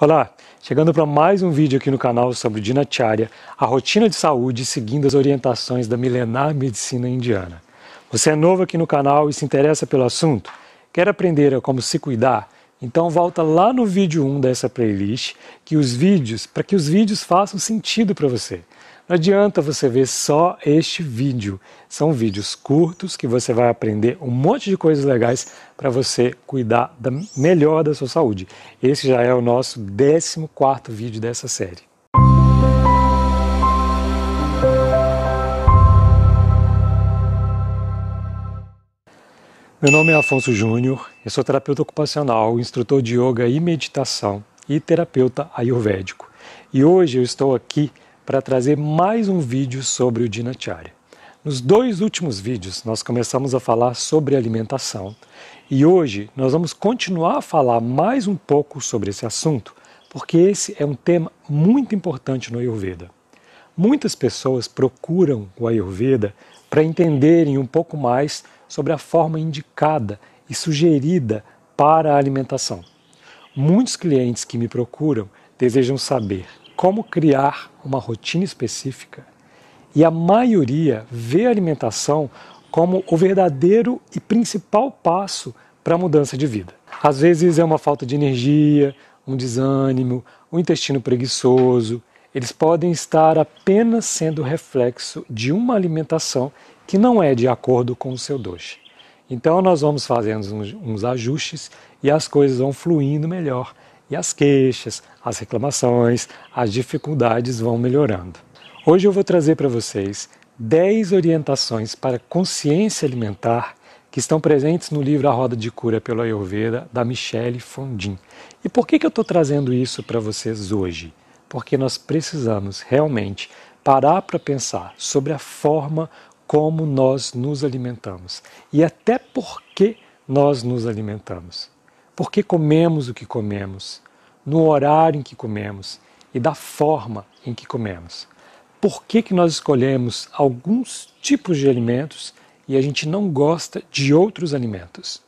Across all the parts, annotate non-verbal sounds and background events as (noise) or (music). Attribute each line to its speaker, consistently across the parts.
Speaker 1: Olá, chegando para mais um vídeo aqui no canal sobre Dinacharya, a rotina de saúde seguindo as orientações da milenar medicina indiana. Você é novo aqui no canal e se interessa pelo assunto? Quer aprender a como se cuidar? Então volta lá no vídeo 1 dessa playlist que os vídeos, para que os vídeos façam sentido para você. Não adianta você ver só este vídeo. São vídeos curtos que você vai aprender um monte de coisas legais para você cuidar da, melhor da sua saúde. Esse já é o nosso 14 vídeo dessa série. Meu nome é Afonso Júnior, eu sou terapeuta ocupacional, instrutor de yoga e meditação e terapeuta ayurvédico. E hoje eu estou aqui para trazer mais um vídeo sobre o Dinacharya. Nos dois últimos vídeos, nós começamos a falar sobre alimentação e hoje nós vamos continuar a falar mais um pouco sobre esse assunto, porque esse é um tema muito importante no Ayurveda. Muitas pessoas procuram o Ayurveda para entenderem um pouco mais sobre a forma indicada e sugerida para a alimentação. Muitos clientes que me procuram desejam saber como criar uma rotina específica e a maioria vê a alimentação como o verdadeiro e principal passo para a mudança de vida. Às vezes é uma falta de energia, um desânimo, um intestino preguiçoso. Eles podem estar apenas sendo reflexo de uma alimentação que não é de acordo com o seu doce. Então nós vamos fazendo uns, uns ajustes e as coisas vão fluindo melhor e as queixas, as reclamações, as dificuldades vão melhorando. Hoje eu vou trazer para vocês 10 orientações para consciência alimentar que estão presentes no livro A Roda de Cura pelo Ayurveda, da Michele Fondim. E por que, que eu estou trazendo isso para vocês hoje? Porque nós precisamos realmente parar para pensar sobre a forma como nós nos alimentamos e até por que nós nos alimentamos por que comemos o que comemos, no horário em que comemos e da forma em que comemos. Por que, que nós escolhemos alguns tipos de alimentos e a gente não gosta de outros alimentos?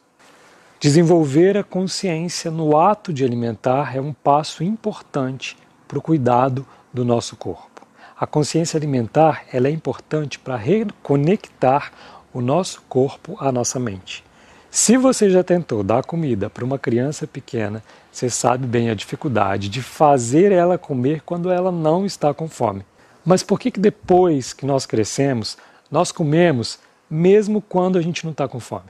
Speaker 1: Desenvolver a consciência no ato de alimentar é um passo importante para o cuidado do nosso corpo. A consciência alimentar ela é importante para reconectar o nosso corpo à nossa mente. Se você já tentou dar comida para uma criança pequena, você sabe bem a dificuldade de fazer ela comer quando ela não está com fome. Mas por que, que depois que nós crescemos, nós comemos mesmo quando a gente não está com fome?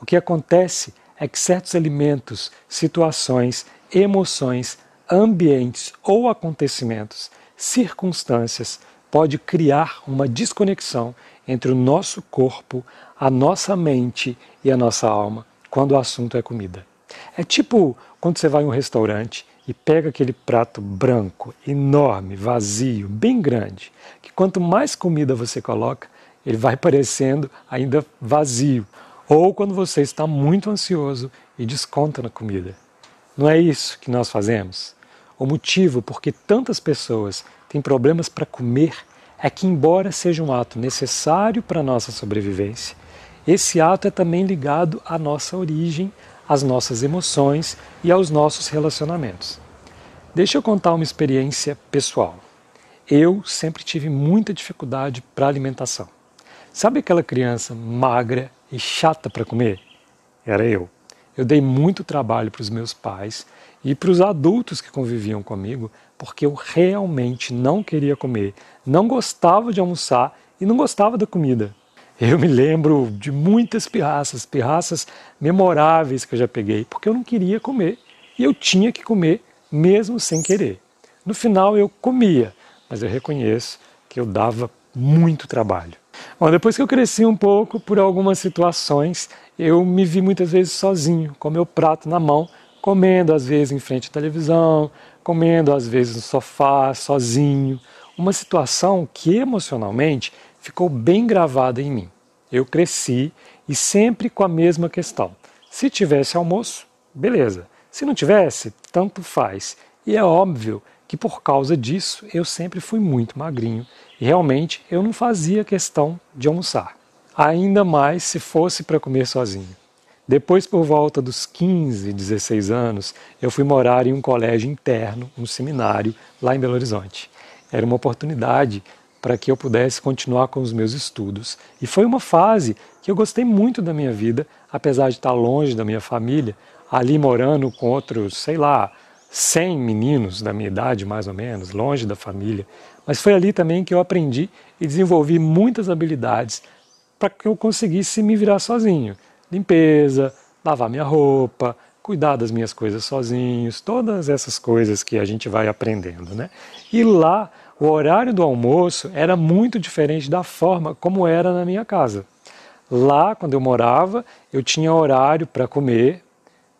Speaker 1: O que acontece é que certos alimentos, situações, emoções, ambientes ou acontecimentos, circunstâncias, pode criar uma desconexão entre o nosso corpo, a nossa mente e a nossa alma quando o assunto é comida. É tipo quando você vai em um restaurante e pega aquele prato branco, enorme, vazio, bem grande, que quanto mais comida você coloca, ele vai parecendo ainda vazio. Ou quando você está muito ansioso e desconta na comida. Não é isso que nós fazemos? O motivo por que tantas pessoas têm problemas para comer é que, embora seja um ato necessário para a nossa sobrevivência, esse ato é também ligado à nossa origem, às nossas emoções e aos nossos relacionamentos. Deixa eu contar uma experiência pessoal. Eu sempre tive muita dificuldade para alimentação. Sabe aquela criança magra e chata para comer? Era eu. Eu dei muito trabalho para os meus pais e para os adultos que conviviam comigo porque eu realmente não queria comer, não gostava de almoçar e não gostava da comida. Eu me lembro de muitas pirraças, pirraças memoráveis que eu já peguei, porque eu não queria comer e eu tinha que comer mesmo sem querer. No final eu comia, mas eu reconheço que eu dava muito trabalho. Bom, depois que eu cresci um pouco, por algumas situações, eu me vi muitas vezes sozinho, com meu prato na mão, comendo às vezes em frente à televisão, comendo às vezes no sofá, sozinho, uma situação que emocionalmente ficou bem gravada em mim. Eu cresci e sempre com a mesma questão. Se tivesse almoço, beleza. Se não tivesse, tanto faz. E é óbvio que por causa disso eu sempre fui muito magrinho e realmente eu não fazia questão de almoçar. Ainda mais se fosse para comer sozinho. Depois, por volta dos 15, 16 anos, eu fui morar em um colégio interno, um seminário, lá em Belo Horizonte. Era uma oportunidade para que eu pudesse continuar com os meus estudos. E foi uma fase que eu gostei muito da minha vida, apesar de estar longe da minha família, ali morando com outros, sei lá, 100 meninos da minha idade, mais ou menos, longe da família. Mas foi ali também que eu aprendi e desenvolvi muitas habilidades para que eu conseguisse me virar sozinho limpeza, lavar minha roupa, cuidar das minhas coisas sozinhos, todas essas coisas que a gente vai aprendendo, né? E lá o horário do almoço era muito diferente da forma como era na minha casa. Lá, quando eu morava, eu tinha horário para comer,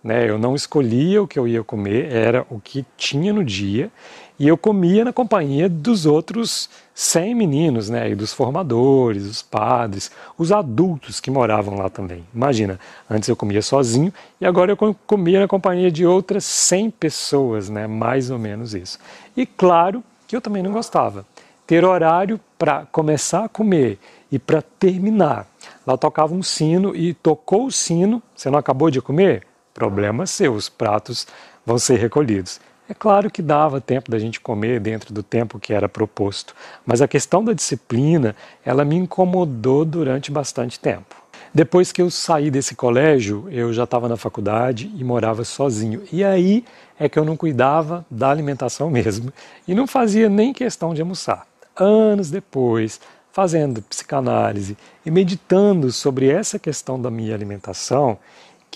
Speaker 1: né? Eu não escolhia o que eu ia comer, era o que tinha no dia e eu comia na companhia dos outros 100 meninos, né? E dos formadores, os padres, os adultos que moravam lá também. Imagina, antes eu comia sozinho e agora eu comia na companhia de outras 100 pessoas, né? Mais ou menos isso. E claro que eu também não gostava. Ter horário para começar a comer e para terminar. Lá tocava um sino e tocou o sino, você não acabou de comer? problema seu, os pratos vão ser recolhidos. É claro que dava tempo da gente comer dentro do tempo que era proposto, mas a questão da disciplina, ela me incomodou durante bastante tempo. Depois que eu saí desse colégio, eu já estava na faculdade e morava sozinho. E aí é que eu não cuidava da alimentação (laughs) mesmo e não fazia nem questão de almoçar. Anos depois, fazendo psicanálise e meditando sobre essa questão da minha alimentação,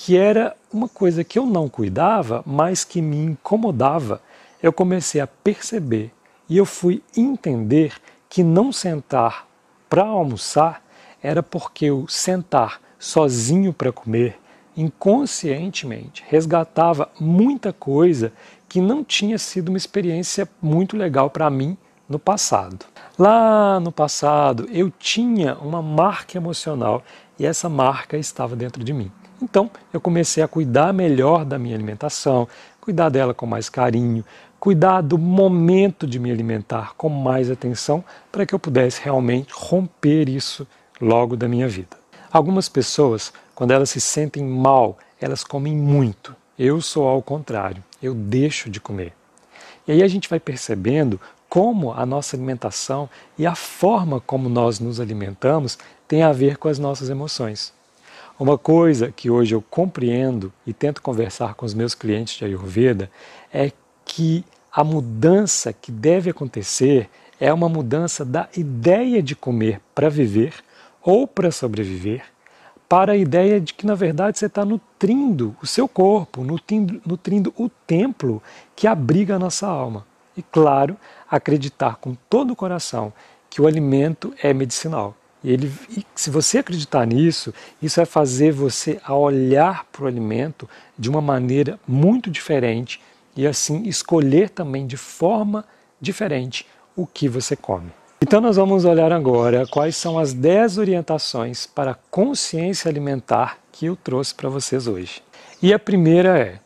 Speaker 1: que era uma coisa que eu não cuidava, mas que me incomodava, eu comecei a perceber e eu fui entender que não sentar para almoçar era porque eu sentar sozinho para comer inconscientemente resgatava muita coisa que não tinha sido uma experiência muito legal para mim no passado. Lá no passado eu tinha uma marca emocional e essa marca estava dentro de mim. Então, eu comecei a cuidar melhor da minha alimentação, cuidar dela com mais carinho, cuidar do momento de me alimentar com mais atenção para que eu pudesse realmente romper isso logo da minha vida. Algumas pessoas, quando elas se sentem mal, elas comem muito. Eu sou ao contrário, eu deixo de comer. E aí a gente vai percebendo como a nossa alimentação e a forma como nós nos alimentamos tem a ver com as nossas emoções. Uma coisa que hoje eu compreendo e tento conversar com os meus clientes de Ayurveda é que a mudança que deve acontecer é uma mudança da ideia de comer para viver ou para sobreviver, para a ideia de que, na verdade, você está nutrindo o seu corpo, nutrindo, nutrindo o templo que abriga a nossa alma. E, claro, acreditar com todo o coração que o alimento é medicinal. Ele, se você acreditar nisso, isso vai fazer você a olhar para o alimento de uma maneira muito diferente e assim escolher também de forma diferente o que você come. Então nós vamos olhar agora quais são as 10 orientações para consciência alimentar que eu trouxe para vocês hoje. E a primeira é: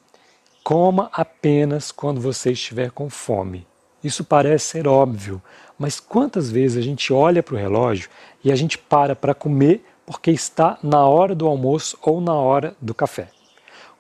Speaker 1: coma apenas quando você estiver com fome. Isso parece ser óbvio, mas quantas vezes a gente olha para o relógio e a gente para para comer porque está na hora do almoço ou na hora do café?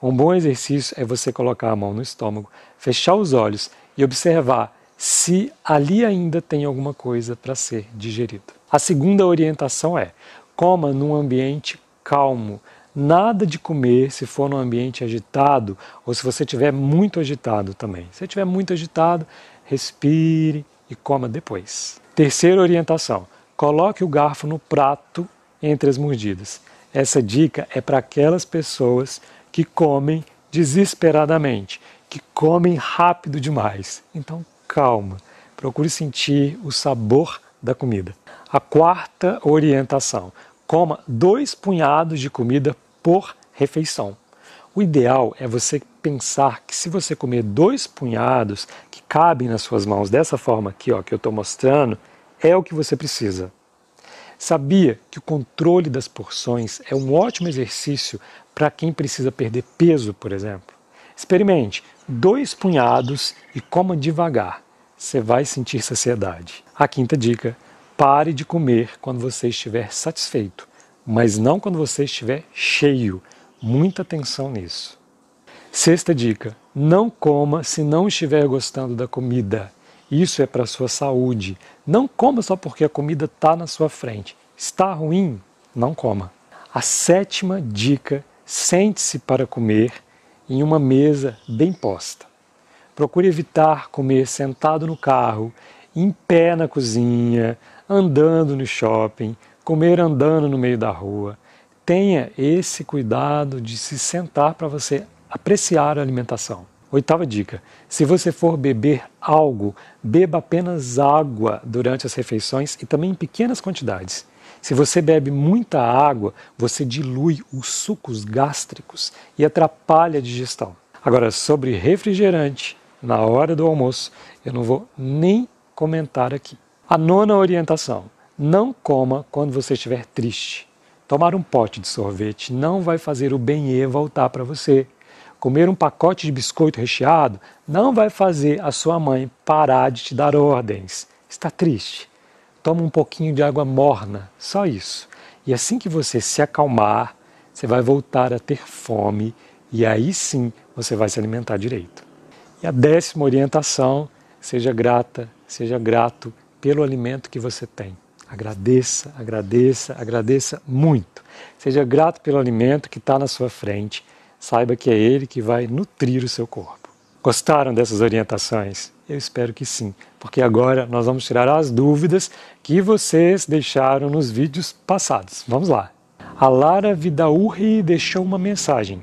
Speaker 1: Um bom exercício é você colocar a mão no estômago, fechar os olhos e observar se ali ainda tem alguma coisa para ser digerida. A segunda orientação é: coma num ambiente calmo, nada de comer se for num ambiente agitado ou se você estiver muito agitado também. Se estiver muito agitado, respire e coma depois. Terceira orientação: coloque o garfo no prato entre as mordidas. Essa dica é para aquelas pessoas que comem desesperadamente, que comem rápido demais. Então, calma, procure sentir o sabor da comida. A quarta orientação: coma dois punhados de comida por refeição. O ideal é você pensar que se você comer dois punhados, cabem nas suas mãos dessa forma aqui, ó, que eu estou mostrando, é o que você precisa. Sabia que o controle das porções é um ótimo exercício para quem precisa perder peso, por exemplo? Experimente dois punhados e coma devagar. Você vai sentir saciedade. A quinta dica: pare de comer quando você estiver satisfeito, mas não quando você estiver cheio. Muita atenção nisso. Sexta dica: não coma se não estiver gostando da comida. Isso é para a sua saúde. Não coma só porque a comida está na sua frente. Está ruim? Não coma. A sétima dica: sente-se para comer em uma mesa bem posta. Procure evitar comer sentado no carro, em pé na cozinha, andando no shopping, comer andando no meio da rua. Tenha esse cuidado de se sentar para você apreciar a alimentação. Oitava dica: se você for beber algo, beba apenas água durante as refeições e também em pequenas quantidades. Se você bebe muita água, você dilui os sucos gástricos e atrapalha a digestão. Agora, sobre refrigerante, na hora do almoço, eu não vou nem comentar aqui. A nona orientação: não coma quando você estiver triste. Tomar um pote de sorvete não vai fazer o bem-e voltar para você comer um pacote de biscoito recheado não vai fazer a sua mãe parar de te dar ordens. Está triste? Toma um pouquinho de água morna, só isso. E assim que você se acalmar, você vai voltar a ter fome e aí sim você vai se alimentar direito. E a décima orientação: seja grata, seja grato pelo alimento que você tem. Agradeça, agradeça, agradeça muito. Seja grato pelo alimento que está na sua frente saiba que é Ele que vai nutrir o seu corpo. Gostaram dessas orientações? Eu espero que sim, porque agora nós vamos tirar as dúvidas que vocês deixaram nos vídeos passados. Vamos lá! A Lara Vidaurri deixou uma mensagem.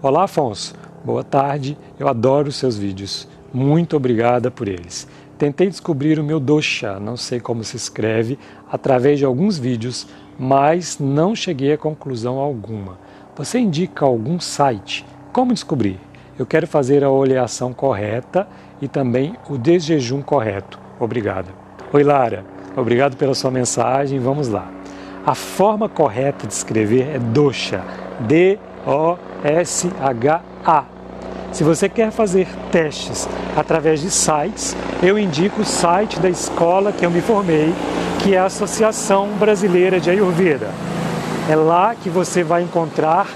Speaker 1: Olá, Afonso. Boa tarde. Eu adoro seus vídeos. Muito obrigada por eles. Tentei descobrir o meu dosha, não sei como se escreve, através de alguns vídeos, mas não cheguei a conclusão alguma. Você indica algum site? Como descobrir? Eu quero fazer a oleação correta e também o desjejum correto. Obrigado. Oi, Lara. Obrigado pela sua mensagem. Vamos lá. A forma correta de escrever é dosha. D-O-S-H-A. Se você quer fazer testes através de sites, eu indico o site da escola que eu me formei, que é a Associação Brasileira de Ayurveda é lá que você vai encontrar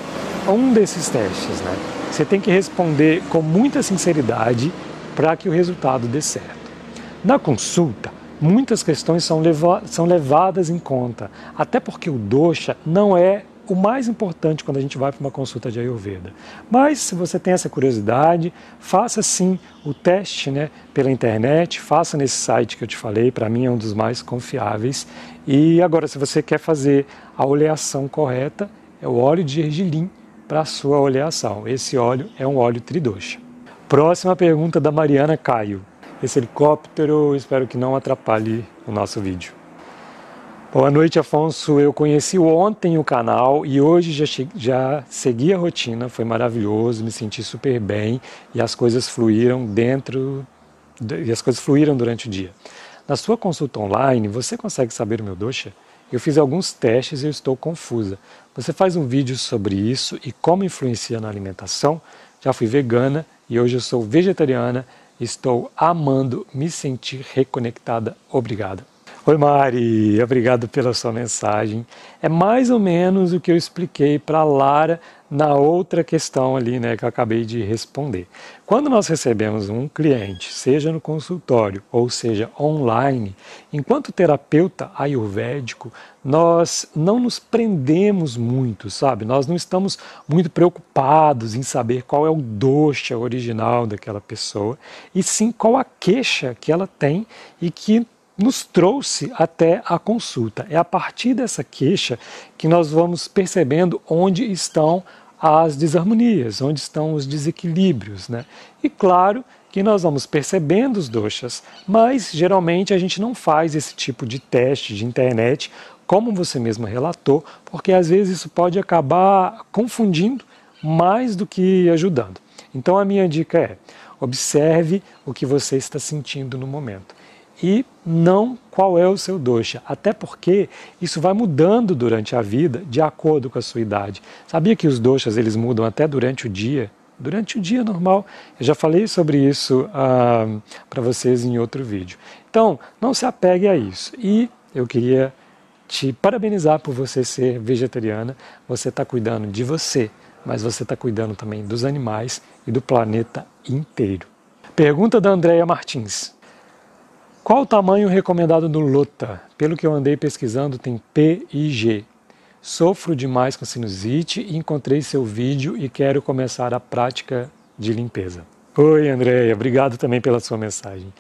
Speaker 1: um desses testes, né? Você tem que responder com muita sinceridade para que o resultado dê certo. Na consulta, muitas questões são, leva são levadas em conta, até porque o dosha não é o mais importante quando a gente vai para uma consulta de Ayurveda. Mas se você tem essa curiosidade, faça sim o teste né, pela internet, faça nesse site que eu te falei, para mim é um dos mais confiáveis. E agora, se você quer fazer a oleação correta, é o óleo de gergelim para a sua oleação. Esse óleo é um óleo tridosha. Próxima pergunta da Mariana Caio. Esse helicóptero, espero que não atrapalhe o nosso vídeo. Boa noite, Afonso. Eu conheci ontem o canal e hoje já, já segui a rotina, foi maravilhoso, me senti super bem e as coisas fluíram dentro e as coisas fluíram durante o dia. Na sua consulta online, você consegue saber o meu docha? Eu fiz alguns testes e eu estou confusa. Você faz um vídeo sobre isso e como influencia na alimentação? Já fui vegana e hoje eu sou vegetariana. Estou amando me sentir reconectada. Obrigada. Oi, Mari, obrigado pela sua mensagem. É mais ou menos o que eu expliquei para a Lara na outra questão ali, né, que eu acabei de responder. Quando nós recebemos um cliente, seja no consultório ou seja online, enquanto terapeuta ayurvédico, nós não nos prendemos muito, sabe? Nós não estamos muito preocupados em saber qual é o dosha original daquela pessoa, e sim qual a queixa que ela tem e que nos trouxe até a consulta. É a partir dessa queixa que nós vamos percebendo onde estão as desarmonias, onde estão os desequilíbrios. Né? E claro que nós vamos percebendo os doshas, mas geralmente a gente não faz esse tipo de teste de internet, como você mesmo relatou, porque às vezes isso pode acabar confundindo mais do que ajudando. Então a minha dica é: observe o que você está sentindo no momento e não qual é o seu dosha. Até porque isso vai mudando durante a vida de acordo com a sua idade. Sabia que os doshas eles mudam até durante o dia? Durante o dia normal. Eu já falei sobre isso ah, para vocês em outro vídeo. Então, não se apegue a isso. E eu queria te parabenizar por você ser vegetariana. Você está cuidando de você, mas você está cuidando também dos animais e do planeta inteiro. Pergunta da Andrea Martins. Qual o tamanho recomendado do Lota? Pelo que eu andei pesquisando, tem P e G. Sofro demais com sinusite, encontrei seu vídeo e quero começar a prática de limpeza. Oi, Andréia, obrigado também pela sua mensagem.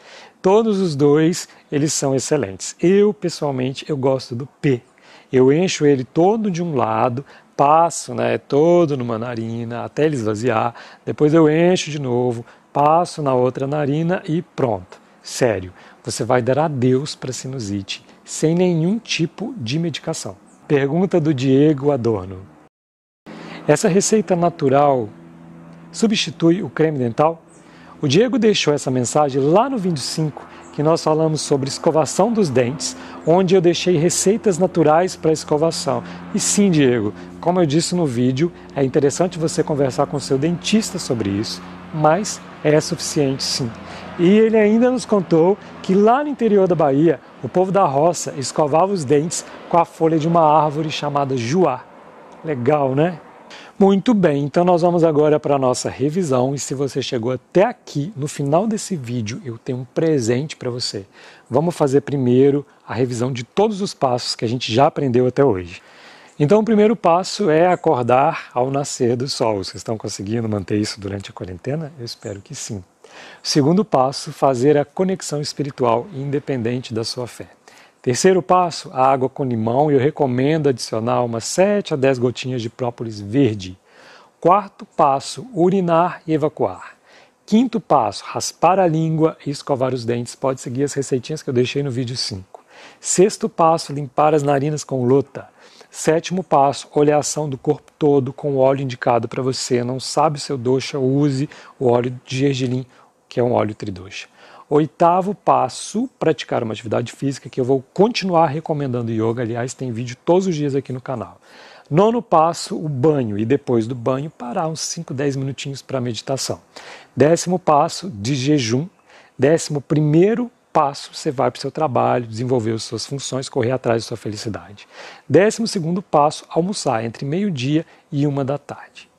Speaker 1: Todos os dois, eles são excelentes. Eu, pessoalmente, eu gosto do P. Eu encho ele todo de um lado, passo né, todo numa narina até ele esvaziar, depois eu encho de novo, passo na outra narina e pronto. Sério, você vai dar adeus para sinusite, sem nenhum tipo de medicação. Pergunta do Diego Adorno. Essa receita natural substitui o creme dental? O Diego deixou essa mensagem lá no 25, que nós falamos sobre escovação dos dentes, onde eu deixei receitas naturais para escovação. E sim, Diego, como eu disse no vídeo, é interessante você conversar com seu dentista sobre isso, mas é suficiente sim. E ele ainda nos contou que lá no interior da Bahia, o povo da roça escovava os dentes com a folha de uma árvore chamada juá. Legal, né? Muito bem, então nós vamos agora para a nossa revisão e se você chegou até aqui, no final desse vídeo eu tenho um presente para você. Vamos fazer primeiro a revisão de todos os passos que a gente já aprendeu até hoje. Então, o primeiro passo é acordar ao nascer do sol. Vocês estão conseguindo manter isso durante a quarentena? Eu espero que sim. O segundo passo, fazer a conexão espiritual, independente da sua fé. Terceiro passo, a água com limão, e eu recomendo adicionar umas 7 a 10 gotinhas de própolis verde. Quarto passo, urinar e evacuar. Quinto passo, raspar a língua e escovar os dentes. Pode seguir as receitinhas que eu deixei no vídeo 5. Sexto passo, limpar as narinas com luta. Sétimo passo, olhar a ação do corpo todo com o óleo indicado para você. Não sabe o seu doxa, use o óleo de gergelim, que é um óleo tridoxa. Oitavo passo, praticar uma atividade física, que eu vou continuar recomendando yoga, aliás, tem vídeo todos os dias aqui no canal. Nono passo, o banho, e depois do banho, parar uns 5, 10 minutinhos para meditação. Décimo passo, de jejum. Décimo primeiro passo, você vai para o seu trabalho, desenvolver as suas funções, correr atrás da sua felicidade. Décimo segundo passo, almoçar entre meio-dia e uma da tarde.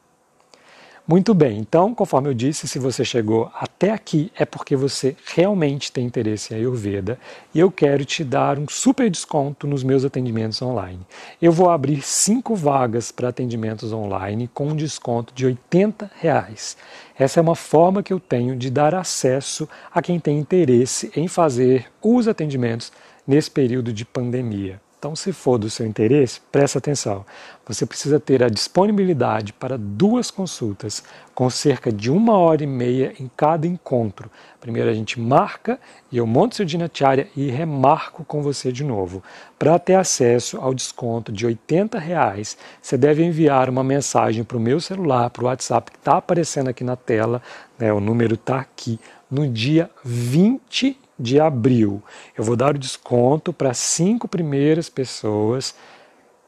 Speaker 1: Muito bem, então, conforme eu disse, se você chegou até aqui é porque você realmente tem interesse em Ayurveda e eu quero te dar um super desconto nos meus atendimentos online. Eu vou abrir cinco vagas para atendimentos online com um desconto de R$ 80. Reais. Essa é uma forma que eu tenho de dar acesso a quem tem interesse em fazer os atendimentos nesse período de pandemia. Então, se for do seu interesse, presta atenção. Você precisa ter a disponibilidade para duas consultas, com cerca de uma hora e meia em cada encontro. Primeiro a gente marca e eu monto seu dinatiária e remarco com você de novo. Para ter acesso ao desconto de R$ reais, você deve enviar uma mensagem para o meu celular, para o WhatsApp que está aparecendo aqui na tela, né, o número está aqui, no dia 20 de abril. Eu vou dar o desconto para cinco primeiras pessoas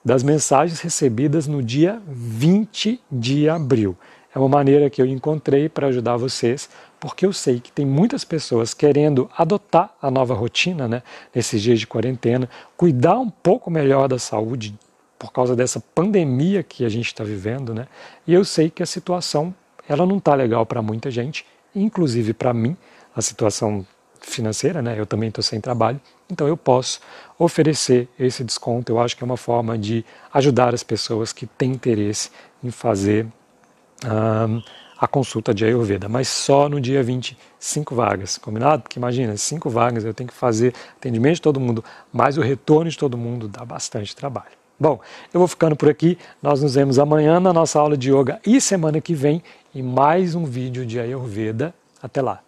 Speaker 1: das mensagens recebidas no dia 20 de abril. É uma maneira que eu encontrei para ajudar vocês, porque eu sei que tem muitas pessoas querendo adotar a nova rotina, né, nesses dias de quarentena, cuidar um pouco melhor da saúde por causa dessa pandemia que a gente está vivendo, né? E eu sei que a situação ela não está legal para muita gente, inclusive para mim. A situação financeira, né? Eu também estou sem trabalho, então eu posso oferecer esse desconto. Eu acho que é uma forma de ajudar as pessoas que têm interesse em fazer um, a consulta de Ayurveda, mas só no dia 20, cinco vagas, combinado? Porque imagina, 5 vagas eu tenho que fazer atendimento de todo mundo, mais o retorno de todo mundo dá bastante trabalho. Bom, eu vou ficando por aqui. Nós nos vemos amanhã na nossa aula de yoga e semana que vem em mais um vídeo de Ayurveda. Até lá!